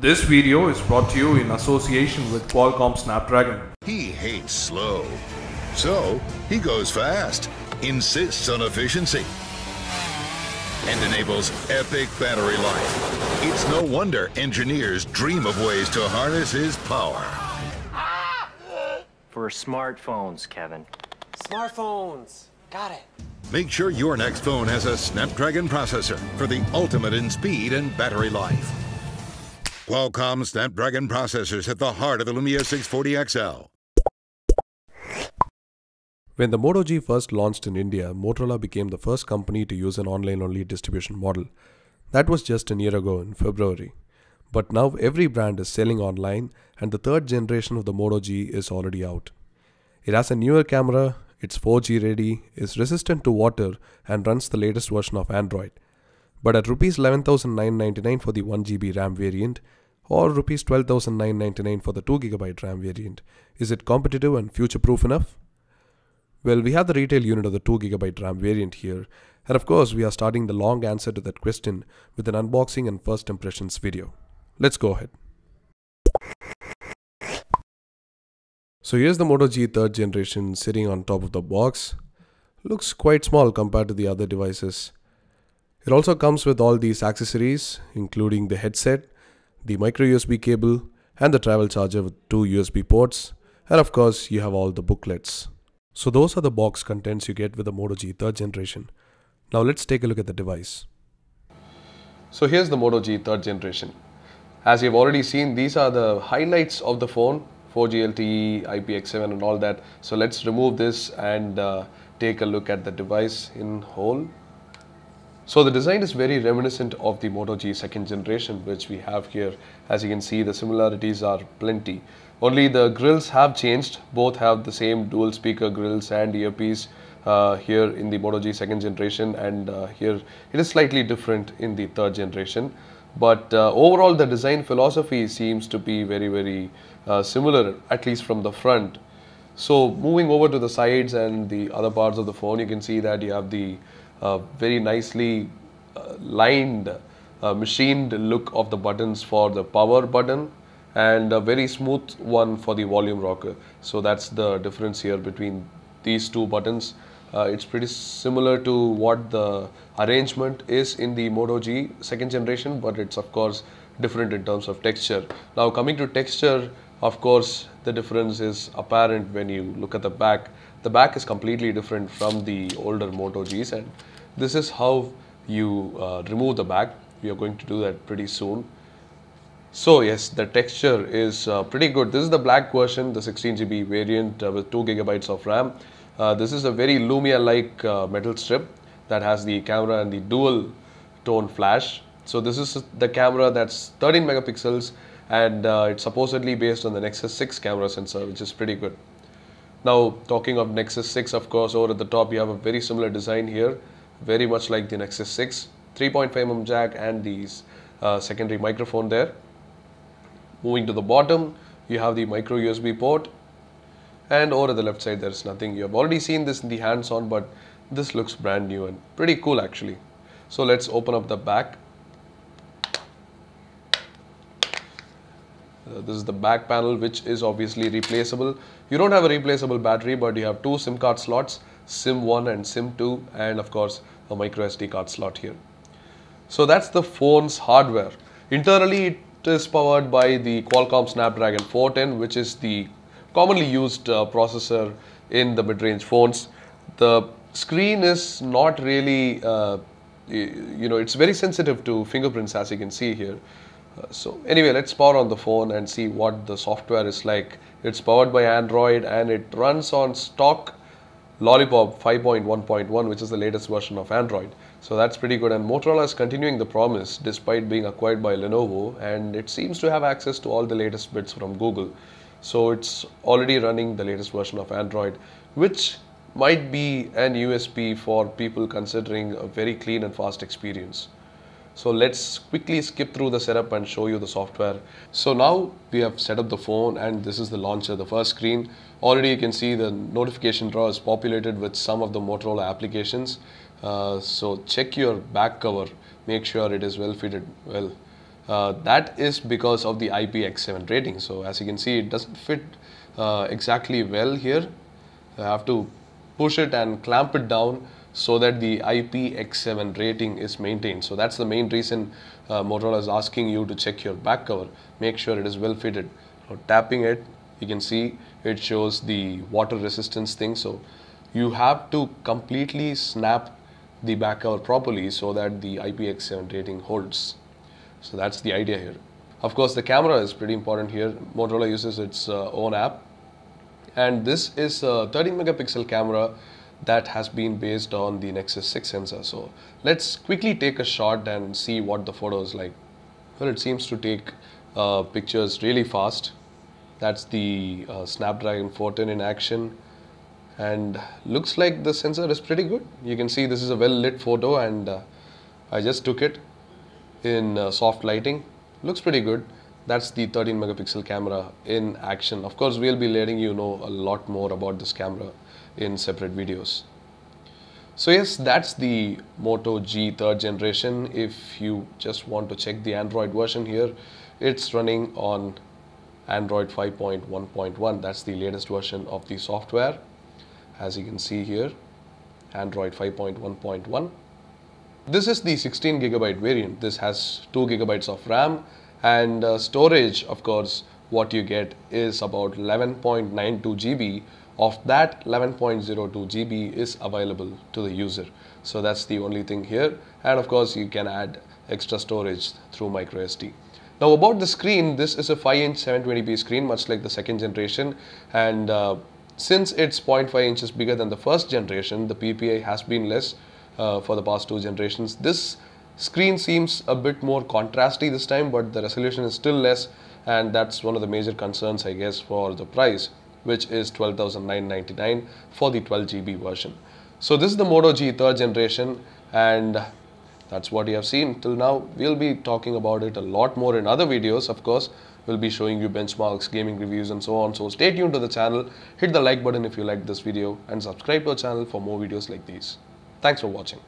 This video is brought to you in association with Qualcomm Snapdragon. He hates slow, so he goes fast, insists on efficiency, and enables epic battery life. It's no wonder engineers dream of ways to harness his power. For smartphones, Kevin. Smartphones. Got it. Make sure your next phone has a Snapdragon processor for the ultimate in speed and battery life. Qualcomm Snapdragon processors at the heart of the Lumia 640XL. When the Moto G first launched in India, Motorola became the first company to use an online-only distribution model. That was just a year ago in February. But now every brand is selling online and the third generation of the Moto G is already out. It has a newer camera, it's 4G ready, is resistant to water and runs the latest version of Android but at Rs 11,999 for the 1GB RAM variant or Rs 12,999 for the 2GB RAM variant. Is it competitive and future-proof enough? Well, we have the retail unit of the 2GB RAM variant here, and of course we are starting the long answer to that question with an unboxing and first impressions video. Let's go ahead. So here's the Moto G 3rd generation sitting on top of the box. Looks quite small compared to the other devices. It also comes with all these accessories including the headset, the micro USB cable and the travel charger with two USB ports and of course you have all the booklets. So those are the box contents you get with the Moto G 3rd generation. Now let's take a look at the device. So here's the Moto G 3rd generation. As you've already seen, these are the highlights of the phone, 4G LTE, IPX7 and all that. So let's remove this and uh, take a look at the device in whole. So the design is very reminiscent of the Moto G second generation which we have here. As you can see the similarities are plenty. Only the grills have changed. Both have the same dual speaker grills and earpiece uh, here in the Moto G second generation and uh, here it is slightly different in the third generation. But uh, overall the design philosophy seems to be very very uh, similar at least from the front. So moving over to the sides and the other parts of the phone you can see that you have the very nicely uh, lined, uh, machined look of the buttons for the power button and a very smooth one for the volume rocker. So that's the difference here between these two buttons. Uh, it's pretty similar to what the arrangement is in the Moto G second generation but it's of course different in terms of texture. Now coming to texture of course the difference is apparent when you look at the back the back is completely different from the older Moto Gs and this is how you uh, remove the back. We are going to do that pretty soon. So yes, the texture is uh, pretty good. This is the black version, the 16GB variant uh, with 2 gigabytes of RAM. Uh, this is a very Lumia-like uh, metal strip that has the camera and the dual tone flash. So this is the camera that's 13 megapixels and uh, it's supposedly based on the Nexus 6 camera sensor, which is pretty good. Now talking of Nexus 6 of course over at the top you have a very similar design here very much like the Nexus 6 3.5 mm jack and these uh, secondary microphone there. Moving to the bottom you have the micro USB port and over the left side there is nothing you have already seen this in the hands-on but this looks brand new and pretty cool actually. So let's open up the back Uh, this is the back panel which is obviously replaceable. You don't have a replaceable battery but you have two SIM card slots, SIM1 and SIM2 and of course a micro SD card slot here. So that's the phone's hardware. Internally it is powered by the Qualcomm Snapdragon 410 which is the commonly used uh, processor in the mid-range phones. The screen is not really, uh, you know, it's very sensitive to fingerprints as you can see here so anyway, let's power on the phone and see what the software is like. It's powered by Android and it runs on stock Lollipop 5.1.1 which is the latest version of Android. So that's pretty good and Motorola is continuing the promise despite being acquired by Lenovo and it seems to have access to all the latest bits from Google. So it's already running the latest version of Android which might be an USP for people considering a very clean and fast experience. So let's quickly skip through the setup and show you the software. So now we have set up the phone and this is the launcher, the first screen. Already you can see the notification drawer is populated with some of the Motorola applications. Uh, so check your back cover, make sure it is well fitted well. Uh, that is because of the IPX7 rating. So as you can see, it doesn't fit uh, exactly well here. I have to push it and clamp it down so that the IPX7 rating is maintained. So that's the main reason uh, Motorola is asking you to check your back cover. Make sure it is well fitted. Now, tapping it, you can see it shows the water resistance thing. So you have to completely snap the back cover properly so that the IPX7 rating holds. So that's the idea here. Of course, the camera is pretty important here. Motorola uses its uh, own app. And this is a 13 megapixel camera that has been based on the Nexus 6 sensor. So let's quickly take a shot and see what the photo is like. Well, it seems to take uh, pictures really fast. That's the uh, Snapdragon 410 in action and looks like the sensor is pretty good. You can see this is a well lit photo and uh, I just took it in uh, soft lighting. Looks pretty good that's the 13 megapixel camera in action. Of course, we'll be letting you know a lot more about this camera in separate videos. So yes, that's the Moto G third generation. If you just want to check the Android version here, it's running on Android 5.1.1. That's the latest version of the software. As you can see here, Android 5.1.1. This is the 16 gigabyte variant. This has 2 gigabytes of RAM and uh, storage of course what you get is about 11.92 GB of that 11.02 GB is available to the user so that's the only thing here and of course you can add extra storage through microSD now about the screen this is a 5 inch 720p screen much like the second generation and uh, since it's 0.5 inches bigger than the first generation the PPI has been less uh, for the past two generations this Screen seems a bit more contrasty this time, but the resolution is still less, and that's one of the major concerns, I guess, for the price, which is 12,999 for the 12GB version. So this is the Moto G third generation, and that's what you have seen till now. We'll be talking about it a lot more in other videos, of course. We'll be showing you benchmarks, gaming reviews and so on. So stay tuned to the channel, hit the like button if you liked this video and subscribe to our channel for more videos like these. Thanks for watching.